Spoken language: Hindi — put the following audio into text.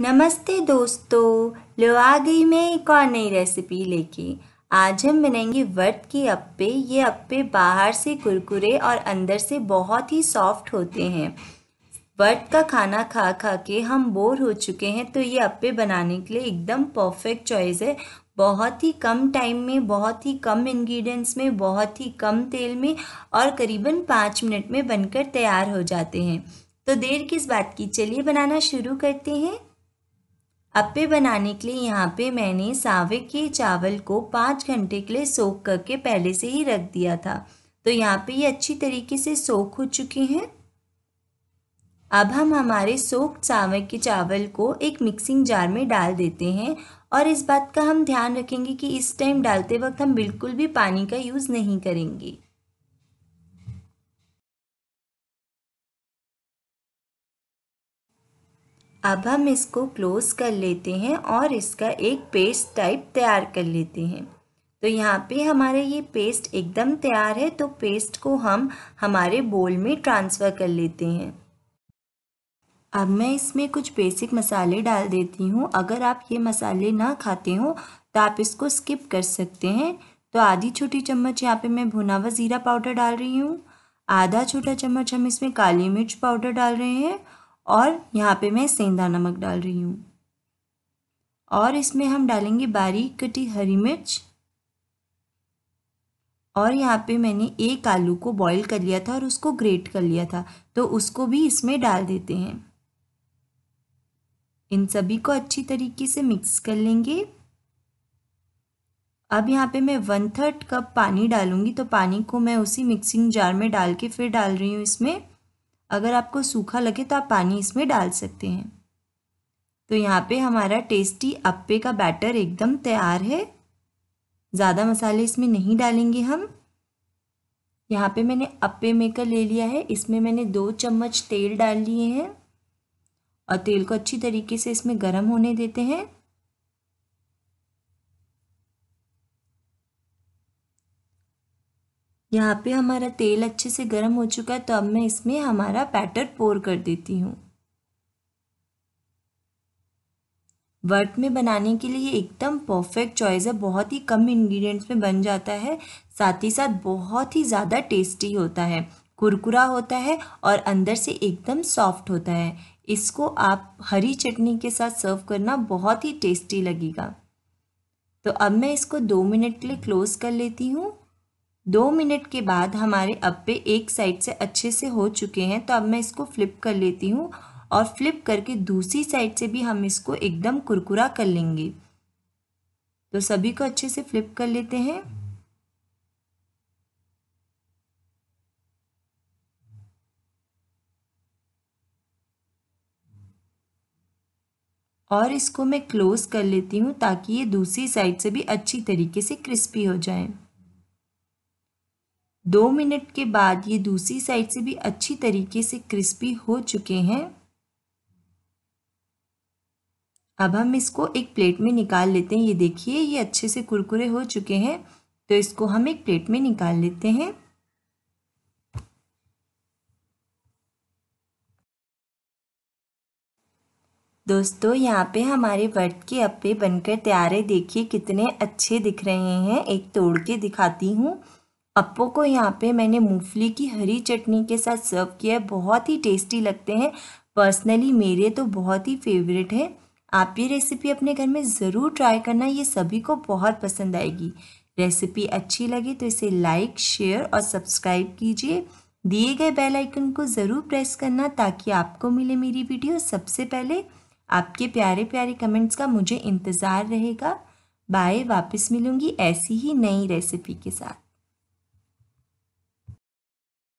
नमस्ते दोस्तों लो आ गई मैं एक और नई रेसिपी लेके आज हम बनाएंगे वर्त के अप्पे ये अप्पे बाहर से कुरकुरे और अंदर से बहुत ही सॉफ्ट होते हैं वर्त का खाना खा खा के हम बोर हो चुके हैं तो ये अप्पे बनाने के लिए एकदम परफेक्ट चॉइस है बहुत ही कम टाइम में बहुत ही कम इंग्रेडिएंट्स में बहुत ही कम तेल में और करीबन पाँच मिनट में बनकर तैयार हो जाते हैं तो देर किस बात की चलिए बनाना शुरू करते हैं अप्पे बनाने के लिए यहाँ पे मैंने सावे के चावल को पाँच घंटे के लिए सोख करके पहले से ही रख दिया था तो यहाँ पे ये अच्छी तरीके से सोख हो चुके हैं अब हम हमारे सोख सावे के चावल को एक मिक्सिंग जार में डाल देते हैं और इस बात का हम ध्यान रखेंगे कि इस टाइम डालते वक्त हम बिल्कुल भी पानी का यूज़ नहीं करेंगे अब हम इसको क्लोज़ कर लेते हैं और इसका एक पेस्ट टाइप तैयार कर लेते हैं तो यहाँ पे हमारा ये पेस्ट एकदम तैयार है तो पेस्ट को हम हमारे बोल में ट्रांसफ़र कर लेते हैं अब मैं इसमें कुछ बेसिक मसाले डाल देती हूँ अगर आप ये मसाले ना खाते हो तो आप इसको स्किप कर सकते हैं तो आधी छोटी चम्मच यहाँ पे मैं भुना हुआ ज़ीरा पाउडर डाल रही हूँ आधा छोटा चम्मच हम इसमें काली मिर्च पाउडर डाल रहे हैं और यहाँ पे मैं सेंधा नमक डाल रही हूँ और इसमें हम डालेंगे बारीक कटी हरी मिर्च और यहाँ पे मैंने एक आलू को बॉईल कर लिया था और उसको ग्रेट कर लिया था तो उसको भी इसमें डाल देते हैं इन सभी को अच्छी तरीके से मिक्स कर लेंगे अब यहाँ पे मैं वन थर्ड कप पानी डालूंगी तो पानी को मैं उसी मिक्सिंग जार में डाल के फिर डाल रही हूँ इसमें अगर आपको सूखा लगे तो आप पानी इसमें डाल सकते हैं तो यहाँ पे हमारा टेस्टी अप्पे का बैटर एकदम तैयार है ज़्यादा मसाले इसमें नहीं डालेंगे हम यहाँ पे मैंने अप्पे मेकर ले लिया है इसमें मैंने दो चम्मच तेल डाल लिए हैं और तेल को अच्छी तरीके से इसमें गर्म होने देते हैं यहाँ पे हमारा तेल अच्छे से गर्म हो चुका है तो अब मैं इसमें हमारा बैटर पोर कर देती हूँ वर्ट में बनाने के लिए एकदम परफेक्ट चॉइस है बहुत ही कम इंग्रेडिएंट्स में बन जाता है साथ ही साथ बहुत ही ज़्यादा टेस्टी होता है कुरकुरा होता है और अंदर से एकदम सॉफ्ट होता है इसको आप हरी चटनी के साथ सर्व करना बहुत ही टेस्टी लगेगा तो अब मैं इसको दो मिनट के लिए क्लोज़ कर लेती हूँ दो मिनट के बाद हमारे अप्पे एक साइड से अच्छे से हो चुके हैं तो अब मैं इसको फ्लिप कर लेती हूँ और फ्लिप करके दूसरी साइड से भी हम इसको एकदम कुरकुरा कर लेंगे तो सभी को अच्छे से फ्लिप कर लेते हैं और इसको मैं क्लोज कर लेती हूँ ताकि ये दूसरी साइड से भी अच्छी तरीके से क्रिस्पी हो जाएं। दो मिनट के बाद ये दूसरी साइड से भी अच्छी तरीके से क्रिस्पी हो चुके हैं अब हम इसको एक प्लेट में निकाल लेते हैं ये देखिए ये अच्छे से कुरकुरे हो चुके हैं तो इसको हम एक प्लेट में निकाल लेते हैं दोस्तों यहाँ पे हमारे वर्त के अप्पे बनकर तैयार है देखिए कितने अच्छे दिख रहे हैं एक तोड़ के दिखाती हूँ अप्पो को यहाँ पे मैंने मूंगफली की हरी चटनी के साथ सर्व किया है बहुत ही टेस्टी लगते हैं पर्सनली मेरे तो बहुत ही फेवरेट है आप ये रेसिपी अपने घर में ज़रूर ट्राई करना ये सभी को बहुत पसंद आएगी रेसिपी अच्छी लगी तो इसे लाइक शेयर और सब्सक्राइब कीजिए दिए गए बेल आइकन को ज़रूर प्रेस करना ताकि आपको मिले मेरी वीडियो सबसे पहले आपके प्यारे प्यारे कमेंट्स का मुझे इंतज़ार रहेगा बाय वापस मिलूँगी ऐसी ही नई रेसिपी के साथ